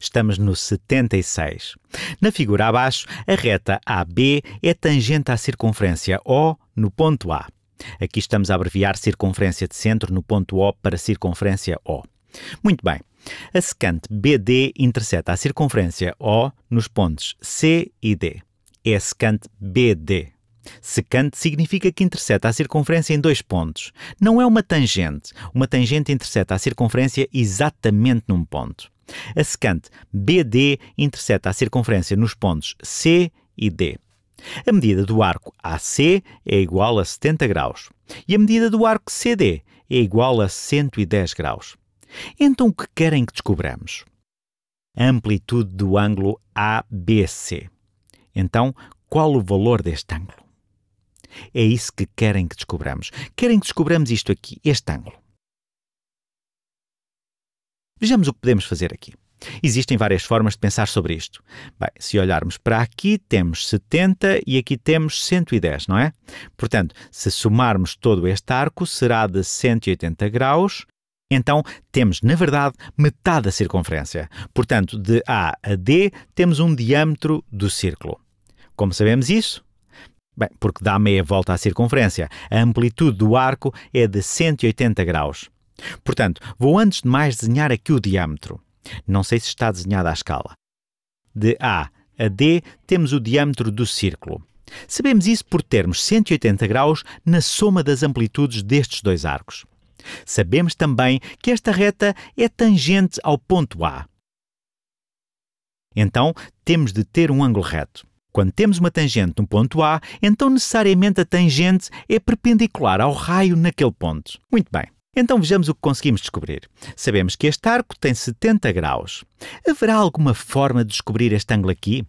Estamos no 76. Na figura abaixo, a reta AB é tangente à circunferência O no ponto A. Aqui estamos a abreviar circunferência de centro no ponto O para circunferência O. Muito bem. A secante BD interseta a circunferência O nos pontos C e D. É a secante BD. Secante significa que intercepta a circunferência em dois pontos. Não é uma tangente. Uma tangente intercepta a circunferência exatamente num ponto. A secante BD intercepta a circunferência nos pontos C e D. A medida do arco AC é igual a 70 graus e a medida do arco CD é igual a 110 graus. Então, o que querem que descobramos? amplitude do ângulo ABC. Então, qual o valor deste ângulo? É isso que querem que descobramos. Querem que descobramos isto aqui, este ângulo. Vejamos o que podemos fazer aqui. Existem várias formas de pensar sobre isto. Bem, se olharmos para aqui, temos 70 e aqui temos 110, não é? Portanto, se somarmos todo este arco, será de 180 graus. Então, temos, na verdade, metade da circunferência. Portanto, de A a D, temos um diâmetro do círculo. Como sabemos isso? Bem, porque dá meia volta à circunferência. A amplitude do arco é de 180 graus. Portanto, vou antes de mais desenhar aqui o diâmetro. Não sei se está desenhada a escala. De A a D temos o diâmetro do círculo. Sabemos isso por termos 180 graus na soma das amplitudes destes dois arcos. Sabemos também que esta reta é tangente ao ponto A. Então, temos de ter um ângulo reto. Quando temos uma tangente no ponto A, então necessariamente a tangente é perpendicular ao raio naquele ponto. Muito bem. Então vejamos o que conseguimos descobrir. Sabemos que este arco tem 70 graus. Haverá alguma forma de descobrir este ângulo aqui?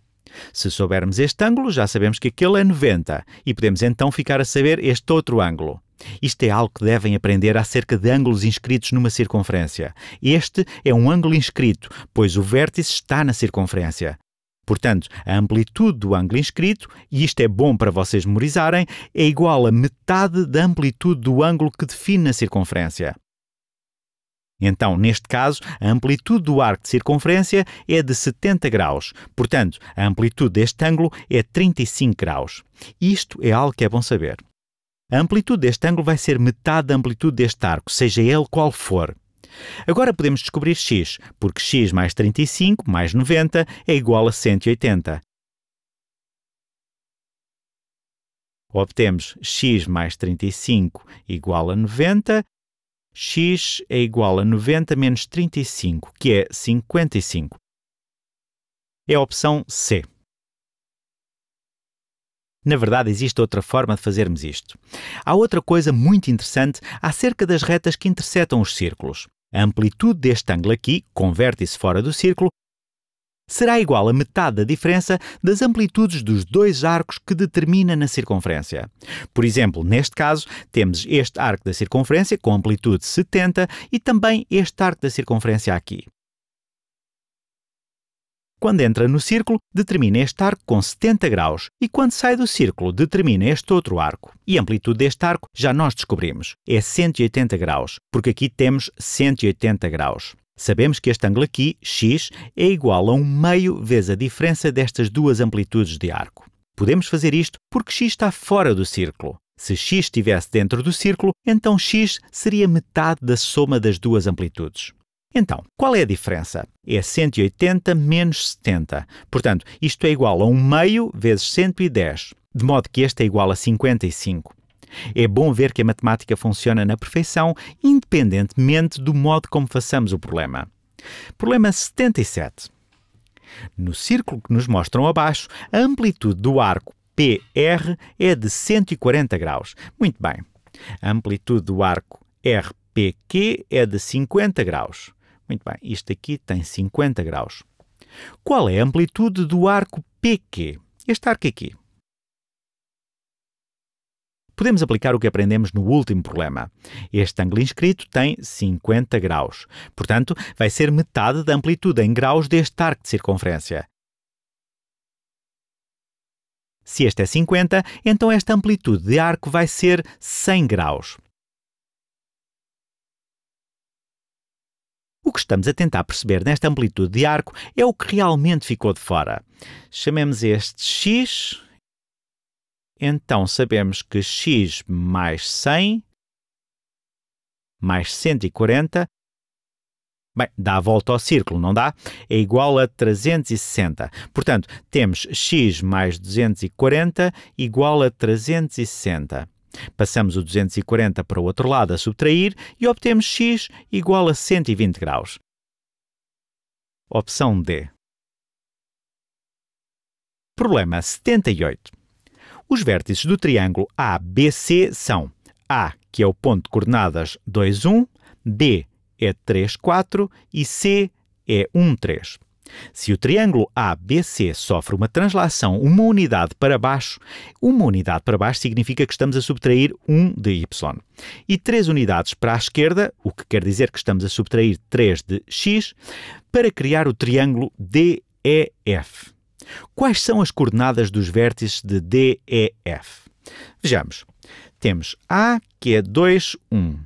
Se soubermos este ângulo, já sabemos que aquele é 90 e podemos então ficar a saber este outro ângulo. Isto é algo que devem aprender acerca de ângulos inscritos numa circunferência. Este é um ângulo inscrito, pois o vértice está na circunferência. Portanto, a amplitude do ângulo inscrito, e isto é bom para vocês memorizarem, é igual a metade da amplitude do ângulo que define a circunferência. Então, neste caso, a amplitude do arco de circunferência é de 70 graus. Portanto, a amplitude deste ângulo é 35 graus. Isto é algo que é bom saber. A amplitude deste ângulo vai ser metade da amplitude deste arco, seja ele qual for. Agora podemos descobrir x, porque x mais 35 mais 90 é igual a 180. Obtemos x mais 35 igual a 90. x é igual a 90 menos 35, que é 55. É a opção C. Na verdade, existe outra forma de fazermos isto. Há outra coisa muito interessante acerca das retas que interceptam os círculos. A amplitude deste ângulo aqui, converte-se fora do círculo, será igual a metade da diferença das amplitudes dos dois arcos que determina na circunferência. Por exemplo, neste caso, temos este arco da circunferência com amplitude 70 e também este arco da circunferência aqui. Quando entra no círculo, determina este arco com 70 graus e quando sai do círculo, determina este outro arco. E a amplitude deste arco já nós descobrimos, é 180 graus, porque aqui temos 180 graus. Sabemos que este ângulo aqui, x, é igual a 1 meio vezes a diferença destas duas amplitudes de arco. Podemos fazer isto porque x está fora do círculo. Se x estivesse dentro do círculo, então x seria metade da soma das duas amplitudes. Então, qual é a diferença? É 180 menos 70. Portanto, isto é igual a 1 meio vezes 110, de modo que este é igual a 55. É bom ver que a matemática funciona na perfeição, independentemente do modo como façamos o problema. Problema 77. No círculo que nos mostram abaixo, a amplitude do arco PR é de 140 graus. Muito bem. A amplitude do arco RPQ é de 50 graus. Muito bem, isto aqui tem 50 graus. Qual é a amplitude do arco PQ? Este arco aqui. Podemos aplicar o que aprendemos no último problema. Este ângulo inscrito tem 50 graus. Portanto, vai ser metade da amplitude em graus deste arco de circunferência. Se este é 50, então esta amplitude de arco vai ser 100 graus. O que estamos a tentar perceber nesta amplitude de arco é o que realmente ficou de fora. Chamemos este x. Então sabemos que x mais 100 mais 140 Bem, dá a volta ao círculo, não dá? É igual a 360. Portanto, temos x mais 240 igual a 360. Passamos o 240 para o outro lado a subtrair e obtemos x igual a 120 graus. Opção D. Problema 78. Os vértices do triângulo ABC são A, que é o ponto de coordenadas 2, 1, B é 3, 4 e C é 1, 3. Se o triângulo ABC sofre uma translação uma unidade para baixo, uma unidade para baixo significa que estamos a subtrair 1 de y. E 3 unidades para a esquerda, o que quer dizer que estamos a subtrair 3 de x, para criar o triângulo DEF. Quais são as coordenadas dos vértices de DEF? Vejamos. Temos A, que é 2, 1.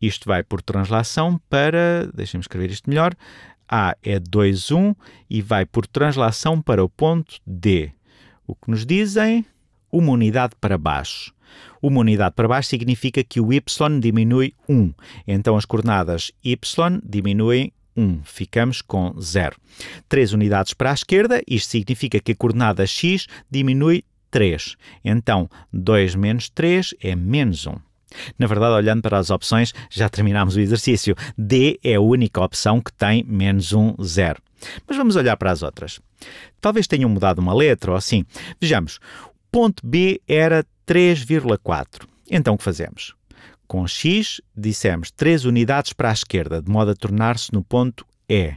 Isto vai por translação para, deixem-me escrever isto melhor, a é 2, 1 e vai por translação para o ponto D. O que nos dizem? Uma unidade para baixo. Uma unidade para baixo significa que o y diminui 1. Então as coordenadas y diminuem 1. Ficamos com 0. 3 unidades para a esquerda. Isto significa que a coordenada x diminui 3. Então 2 menos 3 é menos 1. Na verdade, olhando para as opções, já terminámos o exercício. D é a única opção que tem menos um zero. Mas vamos olhar para as outras. Talvez tenham mudado uma letra ou assim. Vejamos, ponto B era 3,4. Então o que fazemos? Com x, dissemos 3 unidades para a esquerda, de modo a tornar-se no ponto E.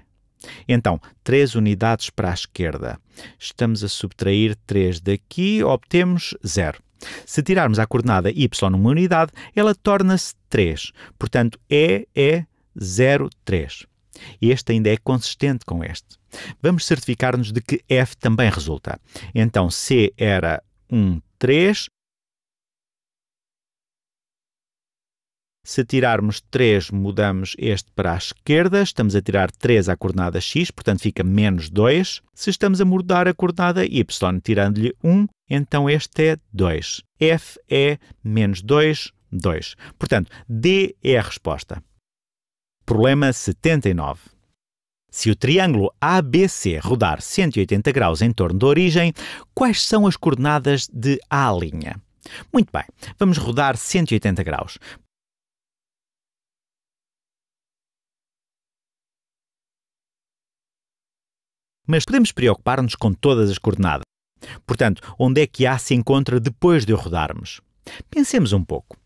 Então, 3 unidades para a esquerda. Estamos a subtrair 3 daqui, obtemos 0. Se tirarmos a coordenada y numa unidade, ela torna-se 3. Portanto, E é 0, 3. Este ainda é consistente com este. Vamos certificar-nos de que F também resulta. Então, C era 1, 3, Se tirarmos 3, mudamos este para a esquerda, estamos a tirar 3 à coordenada x, portanto fica menos 2. Se estamos a mudar a coordenada y, tirando-lhe 1, então este é 2. f é menos 2, 2. Portanto, D é a resposta. Problema 79. Se o triângulo ABC rodar 180 graus em torno da origem, quais são as coordenadas de A'? Muito bem, vamos rodar 180 graus. Mas podemos preocupar-nos com todas as coordenadas. Portanto, onde é que A se encontra depois de o rodarmos? Pensemos um pouco.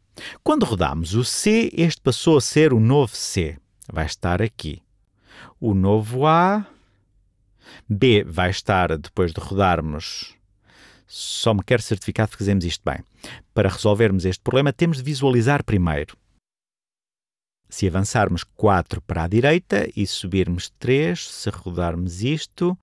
Quando rodamos o C, este passou a ser o novo C. Vai estar aqui. O novo A. B vai estar depois de rodarmos. Só me quero certificar de que fizemos isto bem. Para resolvermos este problema, temos de visualizar primeiro. Se avançarmos 4 para a direita e subirmos 3, se rodarmos isto,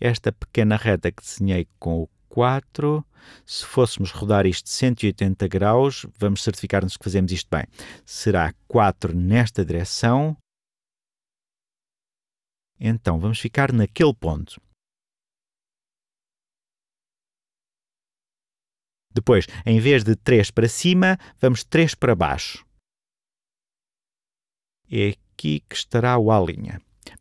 esta pequena reta que desenhei com o 4, se fôssemos rodar isto 180 graus, vamos certificar-nos que fazemos isto bem. Será 4 nesta direção. Então, vamos ficar naquele ponto. Depois, em vez de 3 para cima, vamos 3 para baixo. É aqui que estará o A',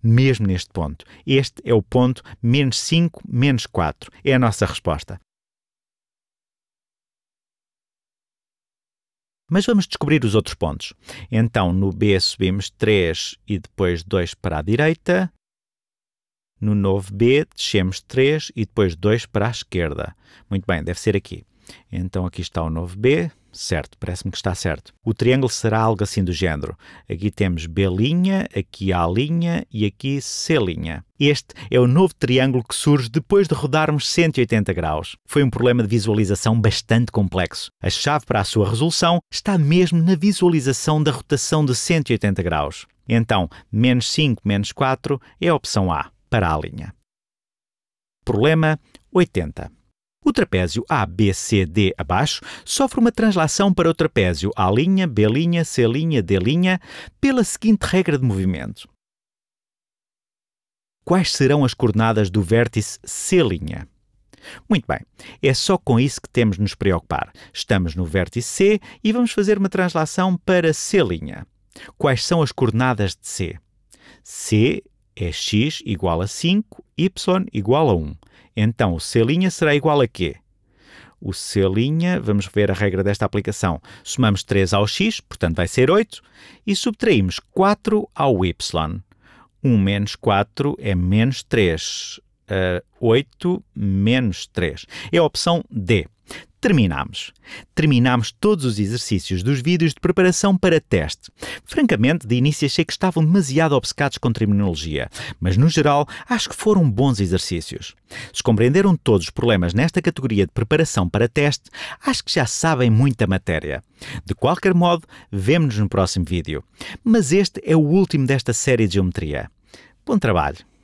mesmo neste ponto. Este é o ponto menos 5, menos 4. É a nossa resposta. Mas vamos descobrir os outros pontos. Então, no B subimos 3 e depois 2 para a direita. No novo B descemos 3 e depois 2 para a esquerda. Muito bem, deve ser aqui. Então aqui está o 9B, certo, parece-me que está certo. O triângulo será algo assim do género. Aqui temos B', aqui A' e aqui C'. Este é o novo triângulo que surge depois de rodarmos 180 graus. Foi um problema de visualização bastante complexo. A chave para a sua resolução está mesmo na visualização da rotação de 180 graus. Então, menos 5 menos 4 é a opção A, para a linha. Problema 80. O trapézio ABCD abaixo sofre uma translação para o trapézio A', B', C', D' pela seguinte regra de movimento. Quais serão as coordenadas do vértice C'? Muito bem, é só com isso que temos de nos preocupar. Estamos no vértice C e vamos fazer uma translação para C'. Quais são as coordenadas de C? C é x igual a 5, y igual a 1. Então, o C' será igual a quê? O C', vamos ver a regra desta aplicação. Somamos 3 ao x, portanto vai ser 8, e subtraímos 4 ao y. 1 menos 4 é menos 3. Uh, 8 menos 3. É a opção D. Terminamos. Terminámos todos os exercícios dos vídeos de preparação para teste. Francamente, de início achei que estavam demasiado obcecados com terminologia, mas no geral acho que foram bons exercícios. Se compreenderam todos os problemas nesta categoria de preparação para teste, acho que já sabem muita matéria. De qualquer modo, vemo-nos no próximo vídeo. Mas este é o último desta série de geometria. Bom trabalho!